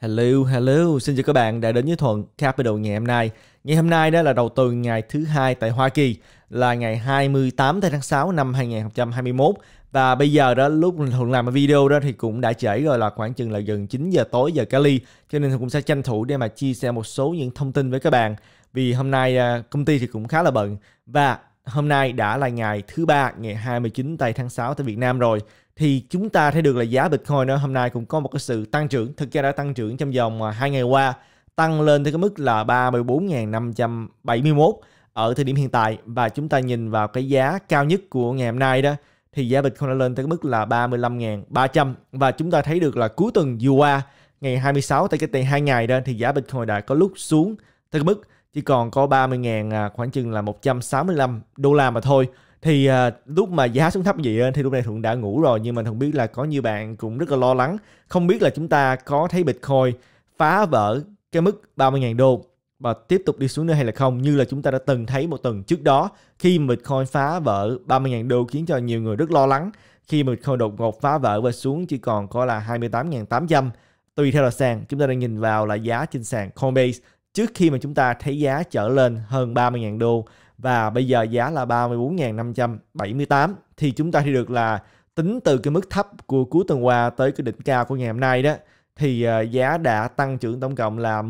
Hello, hello, xin chào các bạn đã đến với Thuận Capital ngày hôm nay. Ngày hôm nay đó là đầu tư ngày thứ hai tại Hoa Kỳ là ngày 28 tháng 6 năm 2021 và bây giờ đó lúc Thuận làm video đó thì cũng đã trễ rồi là khoảng chừng là gần 9 giờ tối giờ Cali cho nên cũng sẽ tranh thủ để mà chia sẻ một số những thông tin với các bạn vì hôm nay à, công ty thì cũng khá là bận và hôm nay đã là ngày thứ ba ngày 29 tây tháng 6 tại Việt Nam rồi thì chúng ta thấy được là giá Bitcoin nó hôm nay cũng có một cái sự tăng trưởng thực ra đã tăng trưởng trong vòng 2 à, ngày qua tăng lên tới cái mức là 34.571 ở thời điểm hiện tại và chúng ta nhìn vào cái giá cao nhất của ngày hôm nay đó thì giá Bitcoin đã lên tới cái mức là 35.300 và chúng ta thấy được là cuối tuần vừa qua ngày 26 tới cái tiền 2 ngày đó thì giá Bitcoin đã có lúc xuống tới cái mức chỉ còn có 30.000 à, khoảng chừng là 165 đô la mà thôi thì à, lúc mà giá xuống thấp vậy thì lúc này thuận đã ngủ rồi nhưng mà thuận biết là có nhiều bạn cũng rất là lo lắng không biết là chúng ta có thấy bitcoin phá vỡ cái mức 30.000 đô và tiếp tục đi xuống nữa hay là không như là chúng ta đã từng thấy một tuần trước đó khi Bitcoin phá vỡ 30.000 đô khiến cho nhiều người rất lo lắng khi Bitcoin đột ngột phá vỡ và xuống chỉ còn có là 28.800 tùy theo là sàn chúng ta đang nhìn vào là giá trên sàn Coinbase trước khi mà chúng ta thấy giá trở lên hơn 30.000 đô và bây giờ giá là 34.578 thì chúng ta thì được là tính từ cái mức thấp của cuối tuần qua tới cái đỉnh cao của ngày hôm nay đó thì ờ, giá đã tăng trưởng tổng cộng là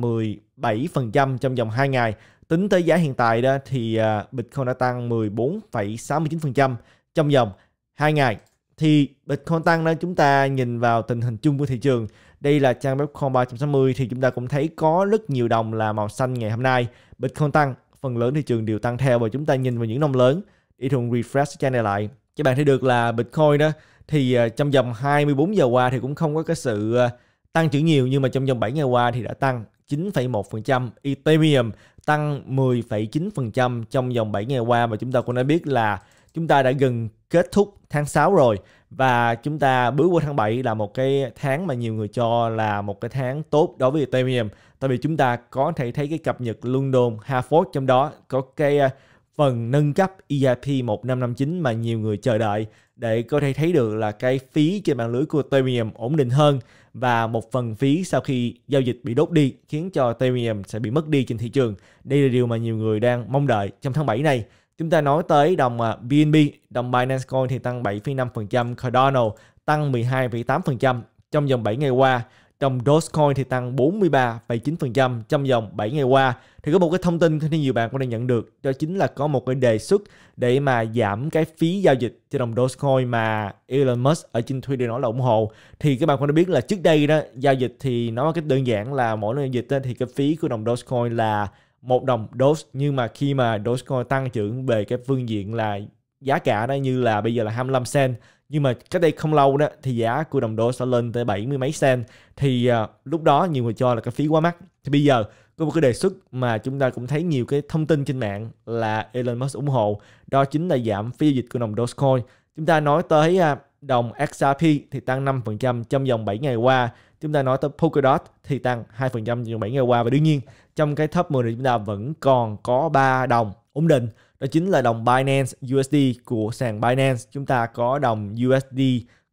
17% trong vòng 2 ngày. Tính tới giá hiện tại đó thì ờ, Bitcoin đã tăng 14,69% trong vòng 2 ngày. Thì Bitcoin tăng đó chúng ta nhìn vào tình hình chung của thị trường. Đây là trang web Coin 360 thì chúng ta cũng thấy có rất nhiều đồng là màu xanh ngày hôm nay. Bitcoin tăng phần lớn thị trường đều tăng theo và chúng ta nhìn vào những năm lớn đi thường refresh này lại các bạn thấy được là Bitcoin đó thì à, trong vòng 24 giờ qua thì cũng không có cái sự à, tăng trưởng nhiều nhưng mà trong vòng 7 ngày qua thì đã tăng 9,1%, Ethereum tăng 10,9% trong vòng 7 ngày qua và chúng ta cũng đã biết là chúng ta đã gần kết thúc tháng 6 rồi và chúng ta bước qua tháng 7 là một cái tháng mà nhiều người cho là một cái tháng tốt đối với Ethereum tại vì chúng ta có thể thấy cái cập nhật London, Hartford trong đó có cái à, phần nâng cấp EIP 1559 mà nhiều người chờ đợi để có thể thấy được là cái phí trên mạng lưới của Ethereum ổn định hơn và một phần phí sau khi giao dịch bị đốt đi khiến cho Ethereum sẽ bị mất đi trên thị trường. Đây là điều mà nhiều người đang mong đợi trong tháng 7 này. Chúng ta nói tới đồng BNB, à, đồng Binance Coin thì tăng 7,5%, Cardano tăng 12,8% trong vòng 7 ngày qua. Đồng Dogecoin thì tăng 43,9% trong vòng 7 ngày qua. Thì có một cái thông tin thì nhiều bạn cũng đang nhận được đó chính là có một cái đề xuất để mà giảm cái phí giao dịch cho đồng Dogecoin mà Elon Musk ở trên Twitter nói là ủng hộ. Thì các bạn cũng đã biết là trước đây đó giao dịch thì nó cái đơn giản là mỗi lần giao dịch thì cái phí của đồng Dogecoin là một đồng Doge nhưng mà khi mà Dogecoin tăng trưởng về cái phương diện là giá cả nó như là bây giờ là 25 cent nhưng mà cách đây không lâu đó thì giá của đồng đô sẽ lên tới 70 mấy cent thì uh, lúc đó nhiều người cho là cái phí quá mắc thì bây giờ có một cái đề xuất mà chúng ta cũng thấy nhiều cái thông tin trên mạng là Elon Musk ủng hộ đó chính là giảm phí dịch của đồng Dogecoin chúng ta nói tới uh, đồng XRP thì tăng 5% trong vòng 7 ngày qua. Chúng ta nói tới Polkadot thì tăng 2% trong vòng 7 ngày qua và đương nhiên trong cái top 10 này chúng ta vẫn còn có 3 đồng ổn định. Đó chính là đồng Binance USD của sàn Binance, chúng ta có đồng USD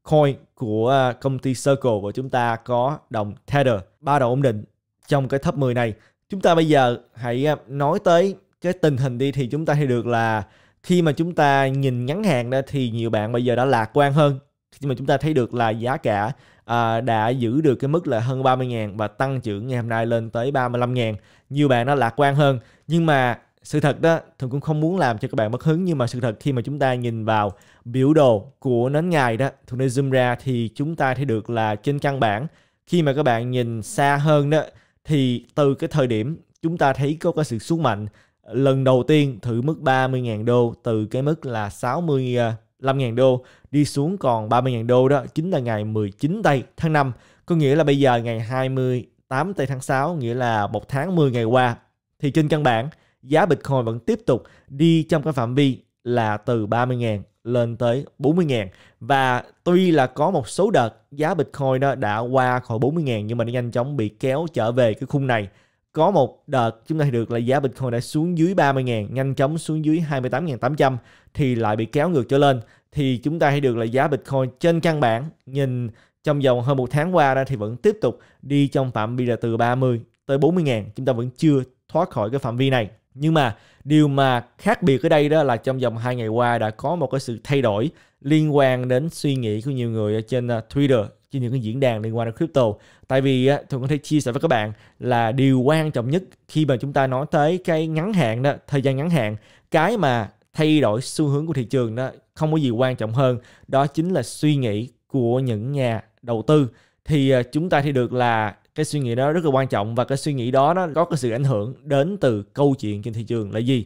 Coin của à, công ty Circle và chúng ta có đồng Tether, ba đồng ổn định trong cái top 10 này. Chúng ta bây giờ hãy à, nói tới cái tình hình đi thì chúng ta thấy được là khi mà chúng ta nhìn ngắn hạn ra thì nhiều bạn bây giờ đã lạc quan hơn nhưng mà chúng ta thấy được là giá cả à, đã giữ được cái mức là hơn 30.000 và tăng trưởng ngày hôm nay lên tới 35.000 nhiều bạn đã lạc quan hơn nhưng mà sự thật đó thường cũng không muốn làm cho các bạn mất hứng nhưng mà sự thật khi mà chúng ta nhìn vào biểu đồ của nến ngày đó thường nên zoom ra thì chúng ta thấy được là trên căn bản khi mà các bạn nhìn xa hơn đó thì từ cái thời điểm chúng ta thấy có cái sự xuống mạnh lần đầu tiên thử mức 30.000 đô từ cái mức là 65 5.000 à, đô đi xuống còn 30.000 đô đó chính là ngày 19 tây tháng 5 có nghĩa là bây giờ ngày 28 tây tháng 6 nghĩa là một tháng 10 ngày qua thì trên căn bản giá Bitcoin vẫn tiếp tục đi trong cái phạm vi là từ 30.000 lên tới 40.000 và tuy là có một số đợt giá Bitcoin đó đã qua khỏi 40.000 nhưng mà nó nhanh chóng bị kéo trở về cái khung này có một đợt chúng ta được là giá Bitcoin đã xuống dưới 30.000, nhanh chóng xuống dưới 28.800 thì lại bị kéo ngược trở lên. Thì chúng ta hãy được là giá Bitcoin trên căn bản nhìn trong vòng hơn một tháng qua ra thì vẫn tiếp tục đi trong phạm vi là từ 30 tới 40.000. Chúng ta vẫn chưa thoát khỏi cái phạm vi này. Nhưng mà điều mà khác biệt ở đây đó là trong vòng 2 ngày qua đã có một cái sự thay đổi liên quan đến suy nghĩ của nhiều người ở trên ờ, Twitter trên những cái diễn đàn liên quan đến crypto tại vì tôi có thể chia sẻ với các bạn là điều quan trọng nhất khi mà chúng ta nói tới cái ngắn hạn đó thời gian ngắn hạn cái mà thay đổi xu hướng của thị trường đó không có gì quan trọng hơn đó chính là suy nghĩ của những nhà đầu tư thì à, chúng ta thì được là cái suy nghĩ đó rất là quan trọng và cái suy nghĩ đó nó có cái sự ảnh hưởng đến từ câu chuyện trên thị trường là gì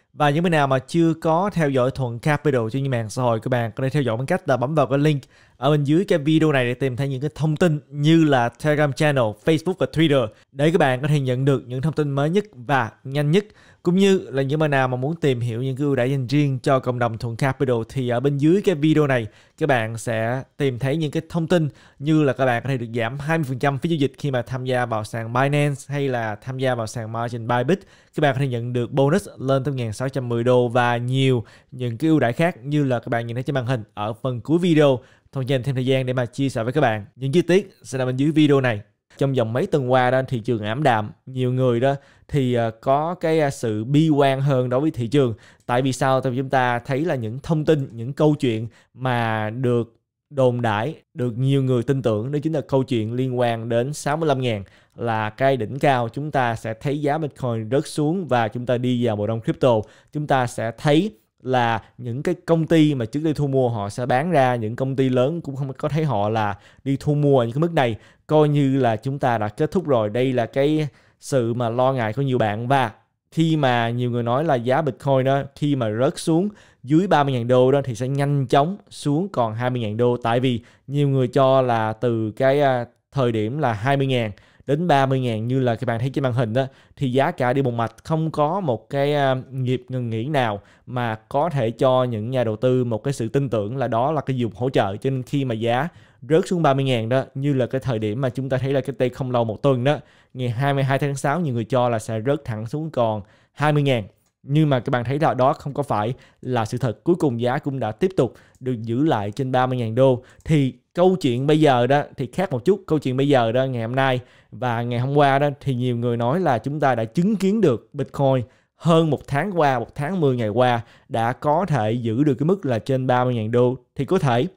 Và những bạn nào mà chưa có theo dõi Thuận Capital trên những mạng xã hội các bạn có thể theo dõi bằng cách là bấm vào cái link ở bên dưới cái video này để tìm thấy những cái thông tin như là Telegram channel, Facebook và Twitter để các bạn có thể nhận được những thông tin mới nhất và nhanh nhất. Cũng như là những bạn nào mà muốn tìm hiểu những cái ưu đãi dành riêng cho cộng đồng Thuận Capital thì ở bên dưới cái video này các bạn sẽ tìm thấy những cái thông tin như là các bạn có thể được giảm 20% phí giao dịch khi mà tham gia vào sàn Binance hay là tham gia vào sàn Margin Bybit. Các bạn có thể nhận được bonus lên tới 1610 đô và nhiều những cái ưu đãi khác như là các bạn nhìn thấy trên màn hình ở phần cuối video. Thông dành thêm thời gian để mà chia sẻ với các bạn. Những chi tiết sẽ là bên dưới video này trong vòng mấy tuần qua đó thị trường ảm đạm nhiều người đó thì ờ, có cái ờ, sự bi quan hơn đối với thị trường tại vì sao thì chúng ta thấy là những thông tin những câu chuyện mà được đồn đãi được nhiều người tin tưởng đó chính là câu chuyện liên quan đến 65.000 là cái đỉnh cao chúng ta sẽ thấy giá Bitcoin rớt xuống và chúng ta đi vào bộ đông crypto chúng ta sẽ thấy là những cái công ty mà trước đây thu mua họ sẽ bán ra những công ty lớn cũng không có thấy họ là đi thu mua ở những cái mức này coi như là chúng ta đã kết thúc rồi đây là cái sự mà lo ngại của nhiều bạn và khi mà nhiều người nói là giá Bitcoin đó khi mà rớt xuống dưới 30.000 đô đó thì sẽ nhanh chóng xuống còn 20.000 đô tại vì nhiều người cho là từ cái à, thời điểm là 20.000 đến 30 000 như là các bạn thấy trên màn hình đó thì giá cả đi một mạch không có một cái à, nhịp ngừng nghỉ nào mà có thể cho những nhà đầu tư một cái sự tin tưởng là đó là cái dùng hỗ trợ cho khi mà giá rớt xuống 30 000 đó như là cái thời điểm mà chúng ta thấy là cái tay không lâu một tuần đó ngày 22 tháng 6 nhiều người cho là sẽ rớt thẳng xuống còn 20 000 nhưng mà các bạn thấy là đó không có phải là sự thật cuối cùng giá cũng đã tiếp tục được giữ lại trên 30.000 đô thì câu chuyện bây giờ đó thì khác một chút câu chuyện bây giờ đó ngày hôm nay và ngày hôm qua đó thì nhiều người nói là chúng ta đã chứng kiến được Bitcoin hơn một tháng qua, một tháng 10 ngày qua đã có thể giữ được cái mức là trên 30.000 đô thì có thể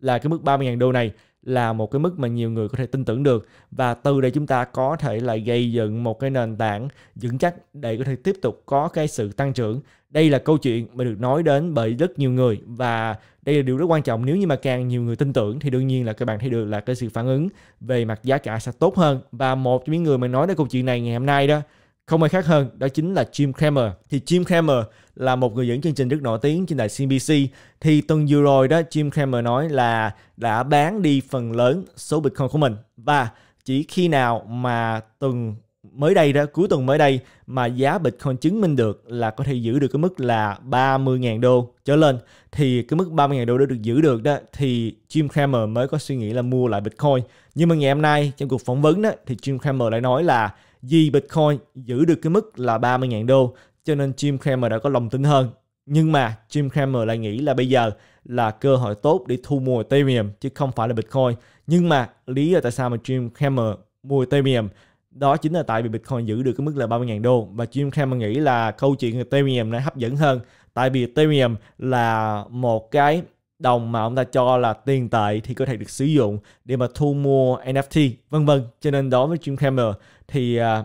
là cái mức 30.000 đô này là một cái mức mà nhiều người có thể tin tưởng được và từ đây chúng ta có thể là gây dựng một cái nền tảng vững chắc để có thể tiếp tục có cái sự tăng trưởng đây là câu chuyện mà được nói đến bởi rất nhiều người và đây là điều rất quan trọng nếu như mà càng nhiều người tin tưởng thì đương nhiên là các bạn thấy được là cái sự phản ứng về mặt giá cả sẽ tốt hơn và một trong những người mà nói đến câu chuyện này ngày hôm nay đó không ai khác hơn đó chính là Jim Cramer thì Jim Cramer là một người dẫn chương trình rất nổi tiếng trên đài CBC thì tuần vừa rồi đó Jim Cramer nói là đã bán đi phần lớn số Bitcoin của mình và chỉ khi nào mà tuần mới đây đó cuối tuần mới đây mà giá Bitcoin chứng minh được là có thể giữ được cái mức là 30.000 đô trở lên thì cái mức 30.000 đô đó được giữ được đó thì Jim Cramer mới có suy nghĩ là mua lại Bitcoin. Nhưng mà ngày hôm nay trong cuộc phỏng vấn đó thì Jim Cramer lại nói là vì Bitcoin giữ được cái mức là 30.000 đô cho nên Jim Cramer đã có lòng tin hơn. Nhưng mà Jim Cramer lại nghĩ là bây giờ là cơ hội tốt để thu mua Ethereum chứ không phải là Bitcoin. Nhưng mà lý do tại sao mà Jim Cramer mua Ethereum đó chính là tại vì Bitcoin giữ được cái mức là 30.000 đô và Jim Cramer nghĩ là câu chuyện Ethereum nó hấp dẫn hơn tại vì Ethereum là một cái đồng mà ông ta cho là tiền tệ thì có thể được sử dụng để mà thu mua NFT vân vân cho nên đối với Jim Cramer thì à,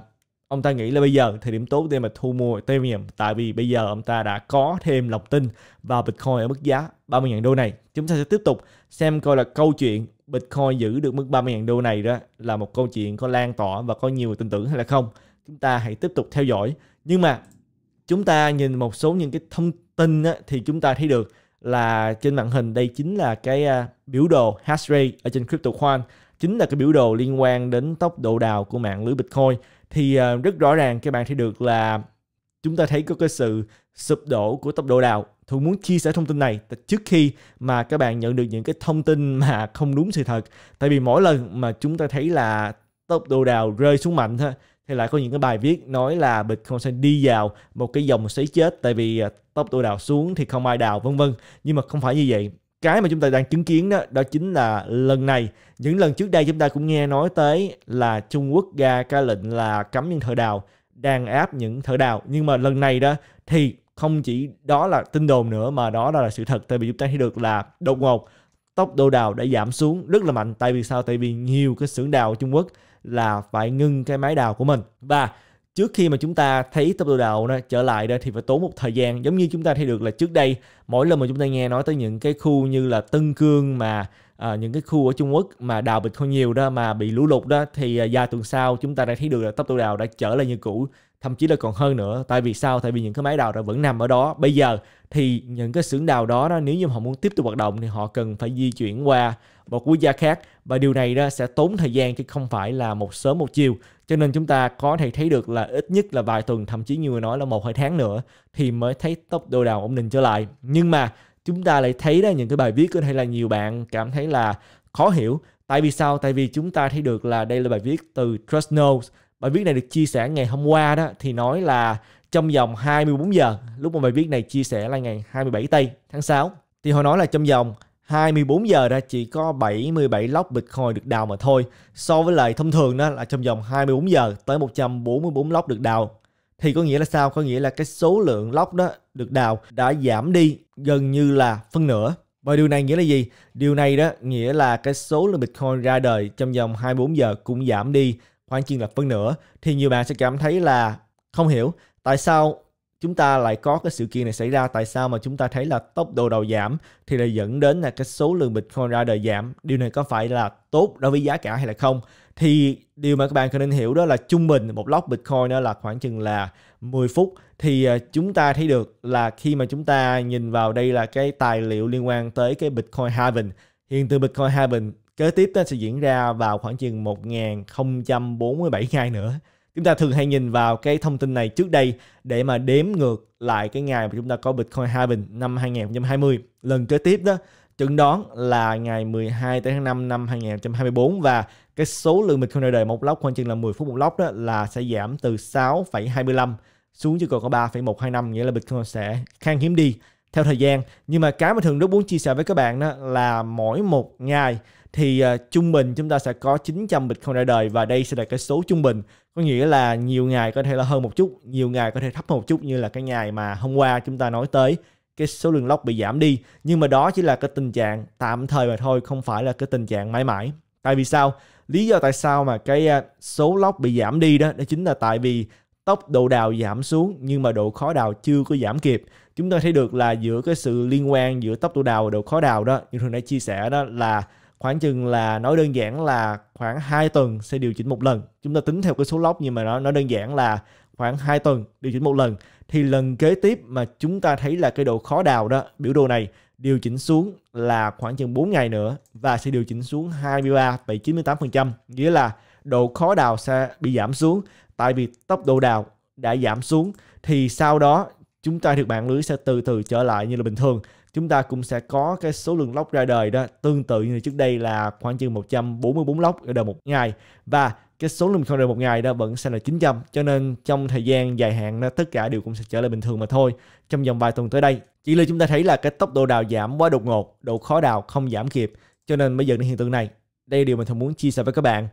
ông ta nghĩ là bây giờ thời điểm tốt để mà thu mua Ethereum tại vì bây giờ ông ta đã có thêm lòng tin vào Bitcoin ở mức giá 30.000 đô này. Chúng ta sẽ tiếp tục xem coi là câu chuyện Bitcoin giữ được mức 30.000 đô này đó là một câu chuyện có lan tỏa và có nhiều tin tưởng hay là không. Chúng ta hãy tiếp tục theo dõi. Nhưng mà chúng ta nhìn một số những cái thông tin á, thì chúng ta thấy được là trên màn hình đây chính là cái uh, biểu đồ hash rate ở trên CryptoQuant chính là cái biểu đồ liên quan đến tốc độ đào của mạng lưới Bitcoin thì ờ, rất rõ ràng các bạn thấy được là chúng ta thấy có cái sự sụp đổ của tốc độ đào Thu muốn chia sẻ thông tin này trước khi mà các bạn nhận được những cái thông tin mà không đúng sự thật. Tại vì mỗi lần mà chúng ta thấy là tốc độ đào rơi xuống mạnh thôi thì lại có những cái bài viết nói là Bitcoin sẽ đi vào một cái dòng xoáy chết tại vì ờ, tốc độ đào xuống thì không ai đào vân vân. Nhưng mà không phải như vậy cái mà chúng ta đang chứng kiến đó đó chính là lần này những lần trước đây chúng ta cũng nghe nói tới là Trung Quốc ra ca lệnh là cấm những thợ đào đàn áp những thợ đào nhưng mà lần này đó thì không chỉ đó là tin đồn nữa mà đó là sự thật tại vì chúng ta thấy được là đột ngột tốc độ đào đã giảm xuống rất là mạnh tại vì sao tại vì nhiều cái xưởng đào ở Trung Quốc là phải ngưng cái máy đào của mình và trước khi mà chúng ta thấy tốc độ đầu nó trở lại đó thì phải tốn một thời gian giống như chúng ta thấy được là trước đây mỗi lần mà chúng ta nghe nói tới những cái khu như là Tân Cương mà à, những cái khu ở Trung Quốc mà đào bịch không nhiều đó mà bị lũ lụt đó thì à, vài tuần sau chúng ta đã thấy được là tốc độ đào đã trở lại như cũ thậm chí là còn hơn nữa tại vì sao tại vì những cái máy đào đã vẫn nằm ở đó bây giờ thì những cái xưởng đào đó, đó nếu như họ muốn tiếp tục hoạt động thì họ cần phải di chuyển qua một quốc gia khác và điều này đó sẽ tốn thời gian chứ không phải là một sớm một chiều cho nên chúng ta có thể thấy được là ít nhất là vài tuần thậm chí nhiều người nói là một hai tháng nữa thì mới thấy tốc độ đào ổn định trở lại nhưng mà chúng ta lại thấy đó những cái bài viết có thể là nhiều bạn cảm thấy là khó hiểu tại vì sao tại vì chúng ta thấy được là đây là bài viết từ trust Trustnotes bài viết này được chia sẻ ngày hôm qua đó thì nói là trong vòng 24 giờ lúc mà bài viết này chia sẻ là ngày 27 tây tháng 6 thì họ nói là trong vòng 24 giờ ra chỉ có 77 lóc Bitcoin được đào mà thôi. So với lại thông thường đó là trong vòng 24 giờ tới 144 lóc được đào. Thì có nghĩa là sao? Có nghĩa là cái số lượng lóc đó được đào đã giảm đi gần như là phân nửa. Và điều này nghĩa là gì? Điều này đó nghĩa là cái số lượng Bitcoin ra đời trong vòng 24 giờ cũng giảm đi khoảng chừng là phân nửa. Thì nhiều bạn sẽ cảm thấy là không hiểu tại sao chúng ta lại có cái sự kiện này xảy ra tại sao mà chúng ta thấy là tốc độ đầu giảm thì lại dẫn đến là cái số lượng Bitcoin ra đời giảm điều này có phải là tốt đối với giá cả hay là không thì điều mà các bạn cần nên hiểu đó là trung bình một lót Bitcoin đó là khoảng chừng là 10 phút thì à, chúng ta thấy được là khi mà chúng ta nhìn vào đây là cái tài liệu liên quan tới cái Bitcoin halving hiện từ Bitcoin halving kế tiếp nó sẽ diễn ra vào khoảng chừng 1047 ngày nữa chúng ta thường hay nhìn vào cái thông tin này trước đây để mà đếm ngược lại cái ngày mà chúng ta có Bitcoin halving năm 2020 lần kế tiếp đó chẩn đoán là ngày 12 tháng 5 năm 2024 và cái số lượng Bitcoin ra đời một lóc khoảng chừng là 10 phút một lóc đó là sẽ giảm từ 6,25 xuống chỉ còn có 3,125 nghĩa là Bitcoin sẽ khan hiếm đi theo thời gian nhưng mà cái mà thường rất muốn chia sẻ với các bạn đó là mỗi một ngày thì uh, trung bình chúng ta sẽ có 900 Bitcoin ra đời và đây sẽ là cái số trung bình. Có nghĩa là nhiều ngày có thể là hơn một chút, nhiều ngày có thể thấp hơn một chút như là cái ngày mà hôm qua chúng ta nói tới cái số lượng lock bị giảm đi. Nhưng mà đó chỉ là cái tình trạng tạm thời mà thôi, không phải là cái tình trạng mãi mãi. Tại vì sao? Lý do tại sao mà cái à, số lock bị giảm đi đó, đó chính là tại vì tốc độ đào giảm xuống nhưng mà độ khó đào chưa có giảm kịp. Chúng ta thấy được là giữa cái sự liên quan giữa tốc độ đào và độ khó đào đó, như thường đã chia sẻ đó là khoảng chừng là nói đơn giản là khoảng 2 tuần sẽ điều chỉnh một lần chúng ta tính theo cái số lốc nhưng mà nó nói đơn giản là khoảng 2 tuần điều chỉnh một lần thì lần kế tiếp mà chúng ta thấy là cái độ khó đào đó biểu đồ này điều chỉnh xuống là khoảng chừng 4 ngày nữa và sẽ điều chỉnh xuống 23,98% nghĩa là độ khó đào sẽ bị giảm xuống tại vì tốc độ đào đã giảm xuống thì sau đó chúng ta được mạng lưới sẽ từ từ trở lại như là bình thường chúng ta cũng sẽ có cái số lượng lốc ra đời đó tương tự như trước đây là khoảng chừng 144 lốc ra đời một ngày và cái số lượng ra đời một ngày đó vẫn sẽ là 900 cho nên trong thời gian dài hạn đó tất cả đều cũng sẽ trở lại bình thường mà thôi trong vòng vài tuần tới đây chỉ là chúng ta thấy là cái tốc độ đào giảm quá đột ngột độ khó đào không giảm kịp cho nên mới dẫn đến hiện tượng này đây là điều mình thường muốn chia sẻ với các bạn